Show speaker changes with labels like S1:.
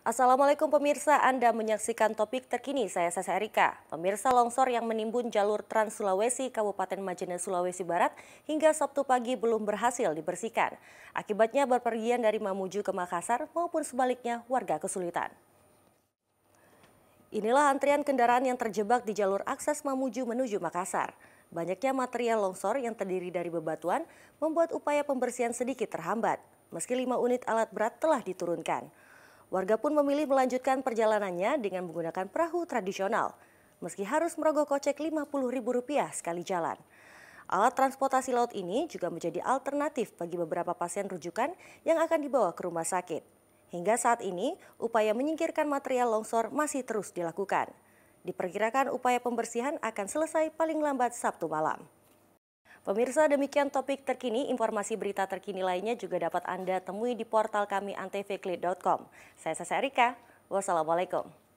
S1: Assalamualaikum pemirsa, Anda menyaksikan topik terkini saya Sasa Erika. Pemirsa longsor yang menimbun jalur Trans Sulawesi Kabupaten Majene Sulawesi Barat hingga Sabtu pagi belum berhasil dibersihkan. Akibatnya berpergian dari Mamuju ke Makassar maupun sebaliknya warga kesulitan. Inilah antrian kendaraan yang terjebak di jalur akses Mamuju menuju Makassar. Banyaknya material longsor yang terdiri dari bebatuan membuat upaya pembersihan sedikit terhambat, meski lima unit alat berat telah diturunkan. Warga pun memilih melanjutkan perjalanannya dengan menggunakan perahu tradisional, meski harus merogoh kocek Rp50.000 sekali jalan. Alat transportasi laut ini juga menjadi alternatif bagi beberapa pasien rujukan yang akan dibawa ke rumah sakit. Hingga saat ini, upaya menyingkirkan material longsor masih terus dilakukan. Diperkirakan upaya pembersihan akan selesai paling lambat Sabtu malam. Pemirsa demikian topik terkini, informasi berita terkini lainnya juga dapat Anda temui di portal kami antvklid.com. Saya Sasa Erika, wassalamualaikum.